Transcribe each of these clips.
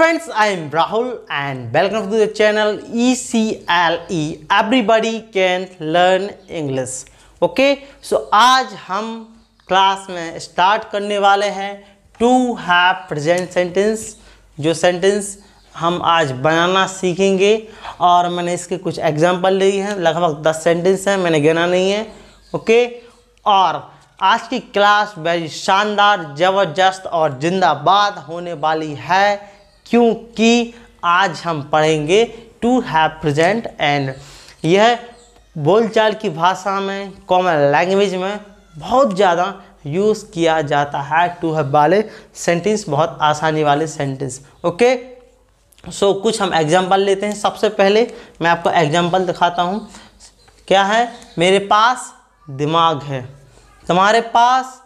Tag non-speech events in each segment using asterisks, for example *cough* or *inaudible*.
friends I am Rahul and welcome to the channel E C L E everybody can learn English okay so आज हम class में start करने वाले हैं to have present sentence जो sentence हम आज बनाना सीखेंगे और मैंने इसके कुछ एग्जाम्पल लिए हैं लगभग दस सेंटेंस हैं मैंने गिना नहीं है ओके और आज की क्लास वेरी शानदार ज़बरदस्त और जिंदाबाद होने वाली है क्योंकि आज हम पढ़ेंगे टू हैव प्रजेंट एंड यह बोलचाल की भाषा में कॉमन लैंग्वेज में बहुत ज़्यादा यूज़ किया जाता है टू हैव वाले सेंटेंस बहुत आसानी वाले सेंटेंस ओके सो so, कुछ हम एग्जाम्पल लेते हैं सबसे पहले मैं आपको एग्जाम्पल दिखाता हूँ क्या है मेरे पास दिमाग है तुम्हारे पास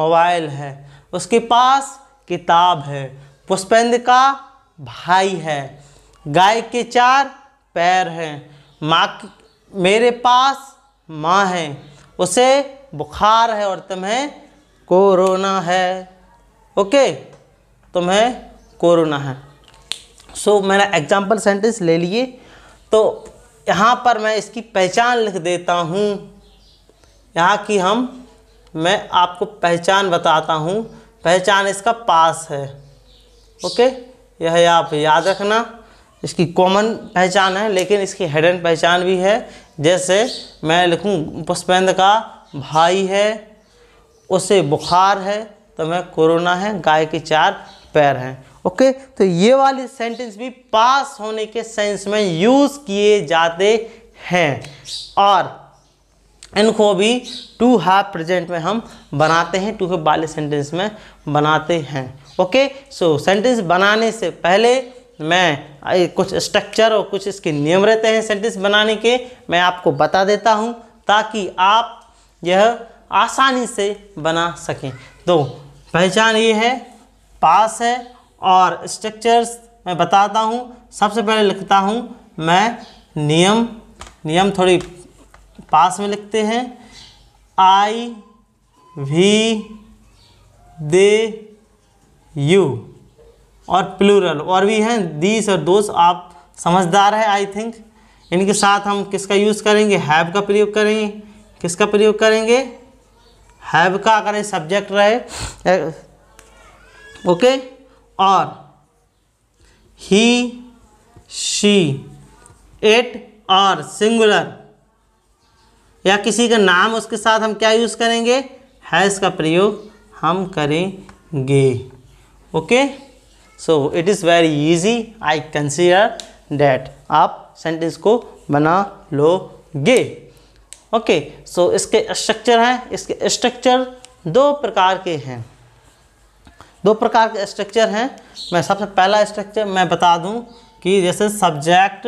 मोबाइल है उसके पास किताब है पुष्पेंद का भाई है गाय के चार पैर हैं माँ मेरे पास माँ है उसे बुखार है और तुम्हें कोरोना है ओके तुम्हें कोरोना है सो so, मैंने एग्जाम्पल सेंटेंस ले लिए तो यहाँ पर मैं इसकी पहचान लिख देता हूँ यहाँ की हम मैं आपको पहचान बताता हूँ पहचान इसका पास है ओके यह आप याद रखना इसकी कॉमन पहचान है लेकिन इसकी हिडन पहचान भी है जैसे मैं लिखूँ पुष्पेंद्र का भाई है उसे बुखार है तो मैं कोरोना है गाय के चार पैर हैं ओके तो ये वाली सेंटेंस भी पास होने के सेंस में यूज़ किए जाते हैं और इनको भी टू हैव प्रेजेंट में हम बनाते हैं टू हैव वाले सेंटेंस में बनाते हैं ओके सो सेंटेंस बनाने से पहले मैं कुछ स्ट्रक्चर और कुछ इसके नियम रहते हैं सेंटेंस बनाने के मैं आपको बता देता हूँ ताकि आप यह आसानी से बना सकें तो पहचान ये है पास है और स्ट्रक्चर्स मैं बताता हूँ सबसे पहले लिखता हूँ मैं नियम नियम थोड़ी पास में लिखते हैं आई वी दे यू और प्लूरल और भी हैं दीस और दोस्त आप समझदार है आई थिंक इनके साथ हम किसका यूज़ करेंगे हैव का प्रयोग करेंगे किसका प्रयोग करेंगे हैव का अगर सब्जेक्ट रहे ओके और ही शी एट और सिंगुलर या किसी का नाम उसके साथ हम क्या यूज़ करेंगे हैज़ का प्रयोग हम करेंगे okay so it is very easy I consider that आप सेंटेंस को बना लोगे ओके सो इसके स्ट्रक्चर हैं इसके स्ट्रक्चर दो प्रकार के हैं दो प्रकार के स्ट्रक्चर हैं मैं सबसे पहला स्ट्रक्चर मैं बता दूं कि जैसे सब्जेक्ट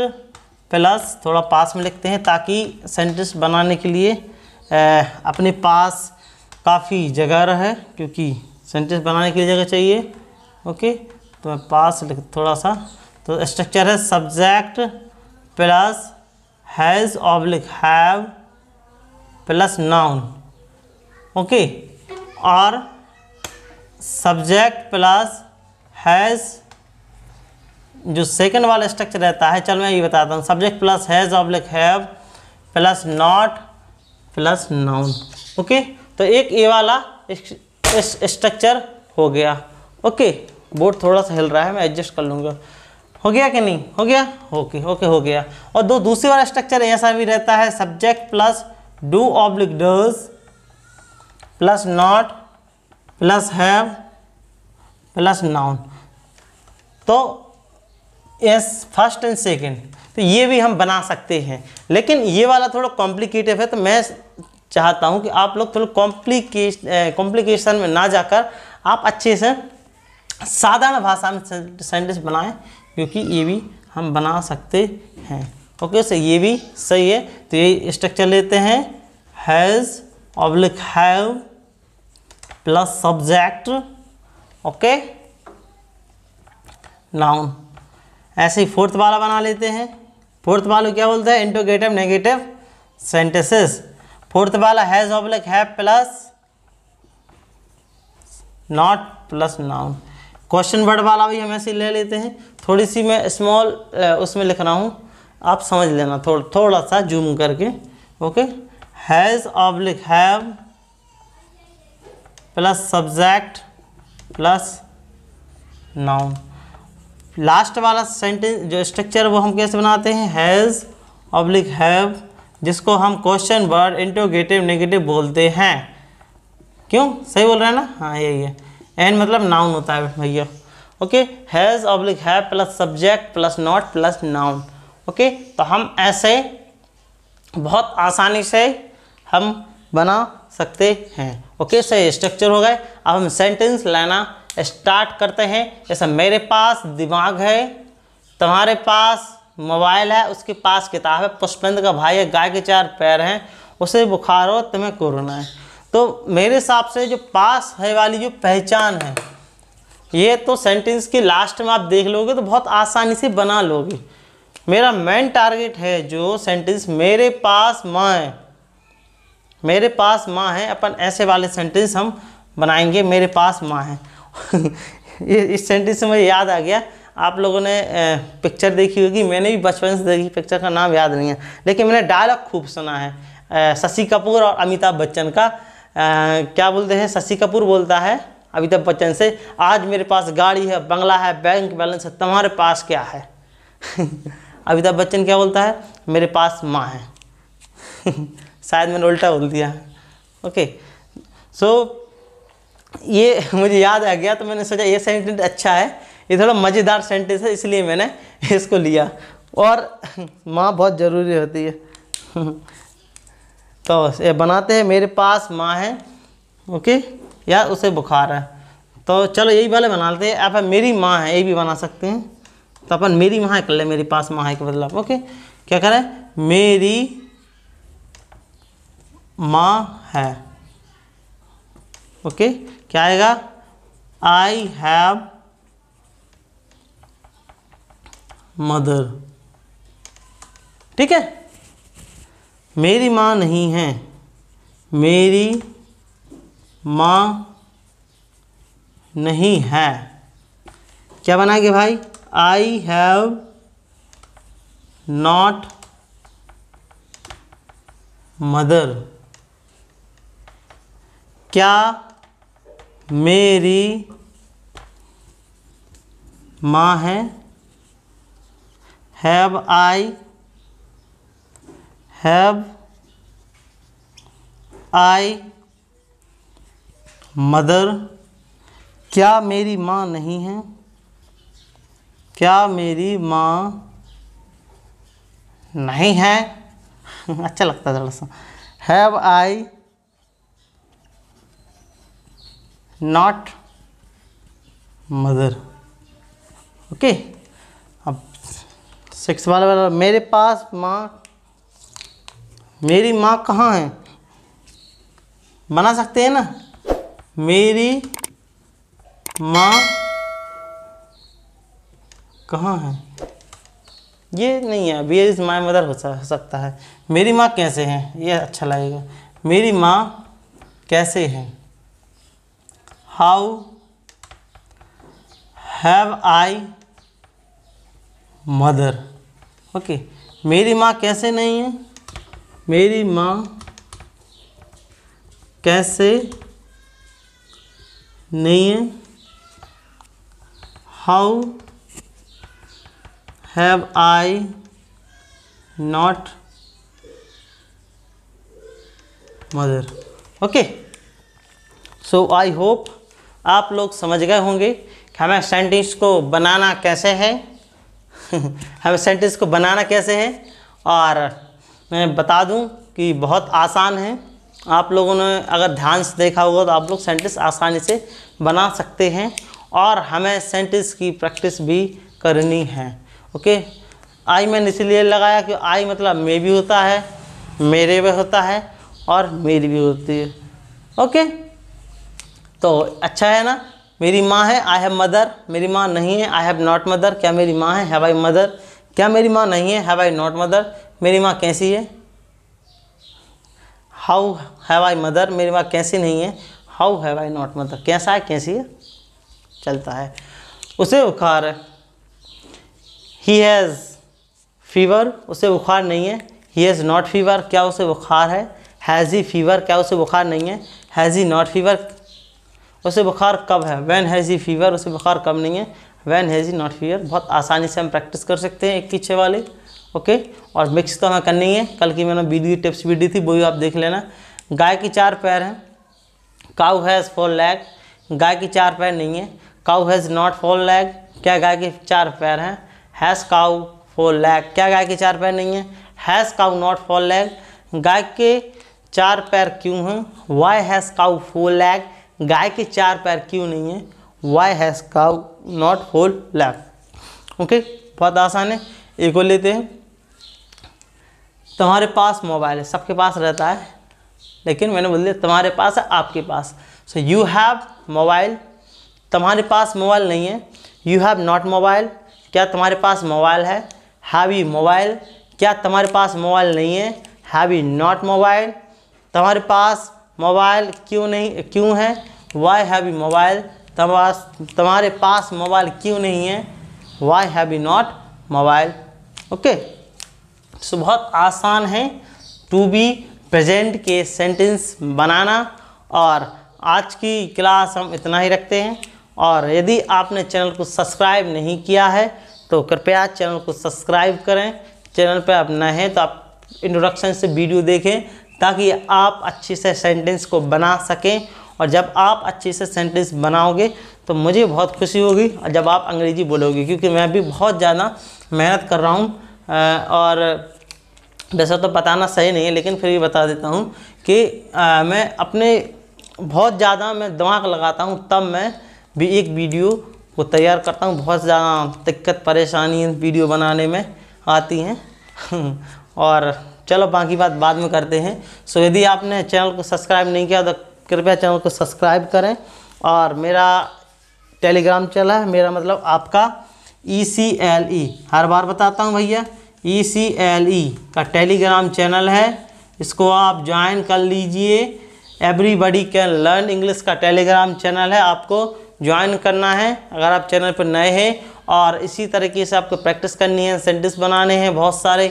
प्लस थोड़ा पास में लिखते हैं ताकि सेंटेंस बनाने के लिए ए, अपने पास काफ़ी जगह रहे क्योंकि सेंटेंस बनाने के लिए जगह चाहिए ओके तो मैं पास लिख थोड़ा सा तो स्ट्रक्चर है subject plus has oblique have plus noun okay और सब्जेक्ट प्लस हैज़ जो सेकंड वाला स्ट्रक्चर रहता है चल मैं ये बताता हूँ subject plus has oblique have plus not plus noun okay तो एक ये वाला स्ट्रक्चर हो गया ओके बोर्ड थोड़ा सा हिल रहा है मैं एडजस्ट कर लूँगा हो गया कि नहीं हो गया ओके ओके हो गया और दो दूसरी वाला स्ट्रक्चर ऐसा भी रहता है subject plus do oblique does plus not plus have plus noun तो यस फर्स्ट एंड सेकेंड तो ये भी हम बना सकते हैं लेकिन ये वाला थोड़ा कॉम्प्लिकेटिव है तो मैं चाहता हूँ कि आप लोग थोड़ा कॉम्प्लिकेश कॉम्प्लिकेशन में ना जाकर आप अच्छे से साधारण भाषा में सेंटेंस बनाएं क्योंकि ये भी हम बना सकते हैं ओके सर ये भी सही है तो ये स्ट्रक्चर लेते हैं has oblique have plus subject okay noun ऐसे ही फोर्थ वाला बना लेते हैं फोर्थ वाला क्या बोलते हैं इंटोगेटिव नेगेटिव सेंटेंसेस फोर्थ वाला has oblique have plus not plus noun question word वाला भी हम ऐसे ले लेते हैं थोड़ी सी मैं स्मॉल उसमें लिख रहा हूँ आप समझ लेना थोड़ा थोड़ा सा जूम करके okay has oblique have plus subject plus noun last वाला सेंटेंस जो स्ट्रक्चर वो हम कैसे बनाते हैं हैज़ ऑब्लिक हैव जिसको हम क्वेश्चन वर्ड इंटोगेटिव नेगेटिव बोलते हैं क्यों सही बोल रहे हैं ना हाँ यही है एन मतलब नाउन होता है भैया ओके हैज़ ऑब्लिक है plus subject plus not plus noun okay तो हम ऐसे बहुत आसानी से हम बना सकते हैं ओके सही स्ट्रक्चर हो गए अब हम सेंटेंस लाना स्टार्ट करते हैं जैसे मेरे पास दिमाग है तुम्हारे पास मोबाइल है उसके पास किताब है पुष्पेंद्र का भाई है गाय के चार पैर हैं उसे बुखार हो तुम्हें कोरोना है तो मेरे हिसाब से जो पास है वाली जो पहचान है ये तो सेंटेंस के लास्ट में आप देख लोगे तो बहुत आसानी से बना लोगे मेरा मेन टारगेट है जो सेंटेंस मेरे पास माँ है मेरे पास माँ है अपन ऐसे वाले सेंटेंस हम बनाएंगे मेरे पास माँ है *laughs* ये इस सेंटेंस से मुझे याद आ गया आप लोगों ने पिक्चर देखी होगी मैंने भी बचपन से देखी पिक्चर का नाम याद नहीं है लेकिन मैंने डायलॉग खूब सुना है शशि कपूर और अमिताभ बच्चन का क्या बोलते हैं शशि कपूर बोलता है अमिताभ बच्चन से आज मेरे पास गाड़ी है बंगला है बैंक बैलेंस है तुम्हारे पास क्या है *laughs* अमिताभ बच्चन क्या बोलता है मेरे पास माँ है *laughs* शायद मैंने उल्टा बोल दिया ओके सो so, ये *laughs* मुझे याद आ गया तो मैंने सोचा ये सेंटेंस अच्छा है ये थोड़ा मज़ेदार सेंटेंस है इसलिए मैंने इसको लिया और माँ बहुत ज़रूरी होती है तो ये बनाते हैं मेरे पास माँ है ओके या उसे बुखार है तो चलो यही वाले बना लेते हैं अपन मेरी माँ है यही भी बना सकते हैं तो अपन मेरी माँ कर ले मेरे पास माँ है के बदलाव मतलब, ओके क्या करें मेरी माँ है ओके क्या आएगा आई हैव मदर ठीक है मेरी माँ नहीं है मेरी माँ नहीं है क्या बनाएंगे भाई आई हैव नॉट मदर क्या मेरी माँ है have I have I mother क्या मेरी माँ नहीं है क्या मेरी माँ नहीं है *laughs* अच्छा लगता है थोड़ा सा have I not mother okay अब सिक्स वाला वाला मेरे पास माँ मेरी माँ कहाँ है बना सकते हैं ना मेरी माँ कहाँ है ये नहीं है बी इज़ माई मदर हो सकता है मेरी माँ कैसे हैं ये अच्छा लगेगा मेरी माँ कैसे हैं how have I mother okay मेरी माँ कैसे नहीं है मेरी माँ कैसे नहीं है how have I not mother okay so I hope आप लोग समझ गए होंगे कि हमें सेंटेंस को बनाना कैसे है *laughs* हमें सेंटेंस को बनाना कैसे है और मैं बता दूं कि बहुत आसान है आप लोगों ने अगर ध्यान से देखा होगा तो आप लोग सेंटेंस आसानी से बना सकते हैं और हमें सेंटेंस की प्रैक्टिस भी करनी है ओके आई मैंने इसीलिए लगाया कि आई मतलब मे भी होता है मेरे भी होता है और मेरी भी होती है ओके तो अच्छा है ना मेरी माँ है आई हैव मदर मेरी माँ नहीं है आई हैव नॉट मदर क्या मेरी माँ है हैव आई मदर क्या मेरी माँ नहीं है हैव आई नॉट मदर मेरी माँ कैसी है हाउ हैव आई मदर मेरी माँ कैसी नहीं है how have I not mother कैसा है कैसी है चलता है उसे बुखार है ही हैज़ फीवर उसे बुखार नहीं है ही हैज़ नॉट फीवर क्या उसे बुखार है हैज़ ही फीवर क्या उसे बुखार नहीं है हैज़ ही नॉट फीवर उसे बुखार कब है वैन हैज़ ही फीवर उसे बुखार कब नहीं है वैन हैज़ नॉट हियर बहुत आसानी से हम प्रैक्टिस कर सकते हैं एक पीछे वाले ओके और मिक्स तो हमें करनी है कल की मैंने बी दी टिप्स भी दी थी वो भी आप देख लेना गाय की चार पैर हैं काउ हैज़ फोर लैग गाय की चार पैर नहीं है cow has not four leg क्या गाय के चार पैर हैं हैज़ काउ फोर लैग क्या गाय के चार पैर नहीं है has cow not four leg गाय के चार पैर क्यों हैं why has cow four leg गाय के चार पैर क्यों नहीं है why has cow not whole lap okay बहुत आसान है एक को लेते हैं तुम्हारे पास मोबाइल है सबके पास रहता है लेकिन मैंने बोल दिया तुम्हारे पास है आपके पास सो यू हैव मोबाइल तुम्हारे पास मोबाइल नहीं है यू हैव नॉट मोबाइल क्या तुम्हारे पास मोबाइल है हैव यू मोबाइल क्या तुम्हारे पास मोबाइल नहीं है हैव यू नॉट मोबाइल तुम्हारे पास मोबाइल क्यों नहीं क्यों है वाई हैव यू मोबाइल तुम्हारे पास मोबाइल क्यों नहीं है why have you not mobile okay so बहुत आसान है टू बी प्रेजेंट के सेंटेंस बनाना और आज की क्लास हम इतना ही रखते हैं और यदि आपने चैनल को सब्सक्राइब नहीं किया है तो कृपया चैनल को सब्सक्राइब करें चैनल पर आप नए हैं तो आप इंट्रोडक्शन से वीडियो देखें ताकि आप अच्छे से सेंटेंस को बना सकें और जब आप अच्छे से सेंटेंस बनाओगे तो मुझे बहुत खुशी होगी और जब आप अंग्रेज़ी बोलोगे क्योंकि मैं भी बहुत ज़्यादा मेहनत कर रहा हूँ और वैसा तो बताना सही नहीं है लेकिन फिर भी बता देता हूँ कि आ, मैं अपने बहुत ज़्यादा मैं दिमाग लगाता हूँ तब मैं भी एक वीडियो को तैयार करता हूँ बहुत ज़्यादा दिक्कत परेशानी वीडियो बनाने में आती हैं *laughs* और चलो बाकी बात बाद में करते हैं सो यदि आपने चैनल को सब्सक्राइब नहीं किया तो कृपया चैनल को सब्सक्राइब करें और मेरा टेलीग्राम चैनल है मेरा मतलब आपका ई सी एल ई हर बार बताता हूँ भैया ई सी एल ई का टेलीग्राम चैनल है इसको आप ज्वाइन कर लीजिए एवरीबडी कैन लर्न इंग्लिश का टेलीग्राम चैनल है आपको ज्वाइन करना है अगर आप चैनल पर नए हैं और इसी तरीके से आपको प्रैक्टिस करनी है सेंटेंस बनाने हैं बहुत सारे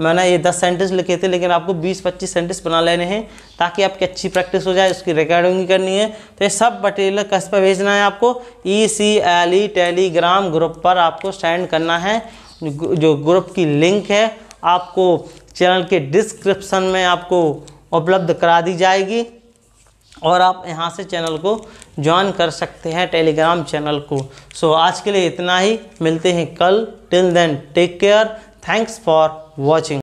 मैंने ये दस सेंटेंस लिखे थे लेकिन आपको बीस पच्चीस सेंटेंस बना लेने हैं ताकि आपकी अच्छी प्रैक्टिस हो जाए उसकी रिकॉर्डिंग करनी है तो ये सब मटेरियल कस पर भेजना है आपको E C L E Telegram group पर आपको सेंड करना है जो ग्रुप की लिंक है आपको चैनल के डिस्क्रिप्सन में आपको उपलब्ध करा दी जाएगी और आप यहाँ से चैनल को ज्वाइन कर सकते हैं टेलीग्राम चैनल को सो so, आज के लिए इतना ही मिलते हैं कल till then take care thanks for watching